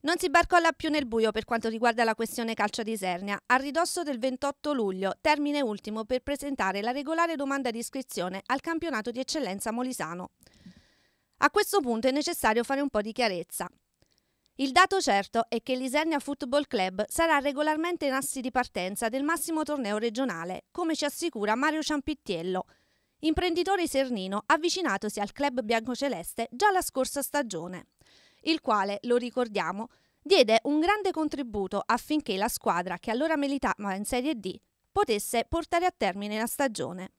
Non si barcolla più nel buio per quanto riguarda la questione calcio di Isernia. A ridosso del 28 luglio, termine ultimo per presentare la regolare domanda di iscrizione al campionato di eccellenza molisano. A questo punto è necessario fare un po' di chiarezza. Il dato certo è che l'Isernia Football Club sarà regolarmente in assi di partenza del massimo torneo regionale, come ci assicura Mario Ciampittiello, imprenditore isernino avvicinatosi al club biancoceleste già la scorsa stagione il quale, lo ricordiamo, diede un grande contributo affinché la squadra che allora militava in Serie D potesse portare a termine la stagione.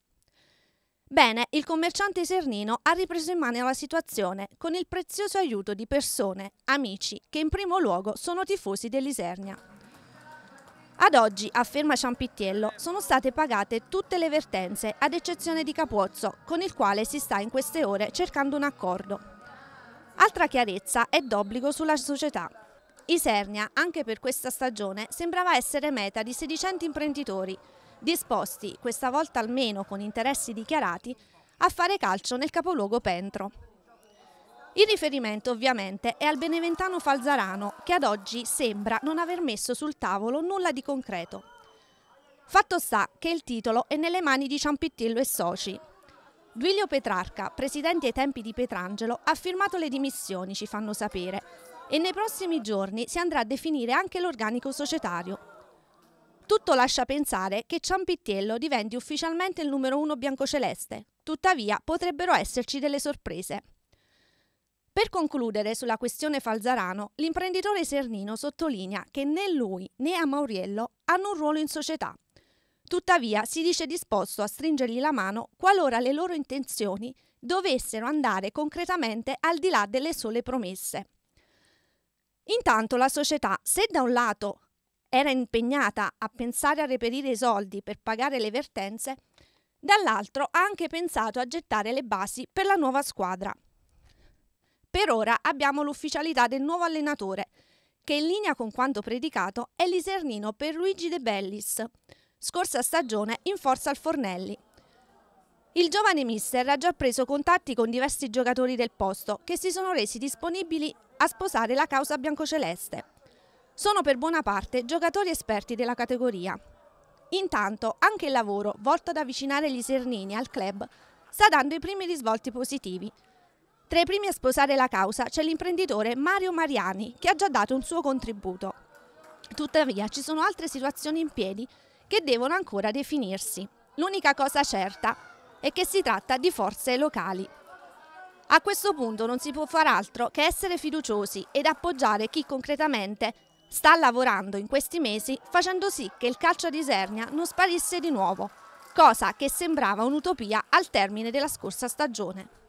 Bene, il commerciante Sernino ha ripreso in mano la situazione con il prezioso aiuto di persone, amici, che in primo luogo sono tifosi dell'Isernia. Ad oggi, afferma Ciampittiello, sono state pagate tutte le vertenze, ad eccezione di Capozzo, con il quale si sta in queste ore cercando un accordo. Altra chiarezza è d'obbligo sulla società. Isernia, anche per questa stagione, sembrava essere meta di sedicenti imprenditori, disposti, questa volta almeno con interessi dichiarati, a fare calcio nel capoluogo Pentro. Il riferimento ovviamente è al beneventano Falzarano, che ad oggi sembra non aver messo sul tavolo nulla di concreto. Fatto sta che il titolo è nelle mani di Ciampittillo e soci, Duilio Petrarca, presidente ai tempi di Petrangelo, ha firmato le dimissioni, ci fanno sapere, e nei prossimi giorni si andrà a definire anche l'organico societario. Tutto lascia pensare che Ciampittiello diventi ufficialmente il numero uno biancoceleste, tuttavia potrebbero esserci delle sorprese. Per concludere sulla questione Falzarano, l'imprenditore Sernino sottolinea che né lui né Amauriello hanno un ruolo in società, Tuttavia si dice disposto a stringergli la mano qualora le loro intenzioni dovessero andare concretamente al di là delle sole promesse. Intanto la società, se da un lato era impegnata a pensare a reperire i soldi per pagare le vertenze, dall'altro ha anche pensato a gettare le basi per la nuova squadra. Per ora abbiamo l'ufficialità del nuovo allenatore, che in linea con quanto predicato è l'isernino per Luigi De Bellis, scorsa stagione in forza al Fornelli. Il giovane mister ha già preso contatti con diversi giocatori del posto che si sono resi disponibili a sposare la causa biancoceleste. Sono per buona parte giocatori esperti della categoria. Intanto anche il lavoro volto ad avvicinare gli Sernini al club sta dando i primi risvolti positivi. Tra i primi a sposare la causa c'è l'imprenditore Mario Mariani che ha già dato un suo contributo. Tuttavia ci sono altre situazioni in piedi che devono ancora definirsi. L'unica cosa certa è che si tratta di forze locali. A questo punto non si può far altro che essere fiduciosi ed appoggiare chi concretamente sta lavorando in questi mesi facendo sì che il calcio di Isernia non sparisse di nuovo, cosa che sembrava un'utopia al termine della scorsa stagione.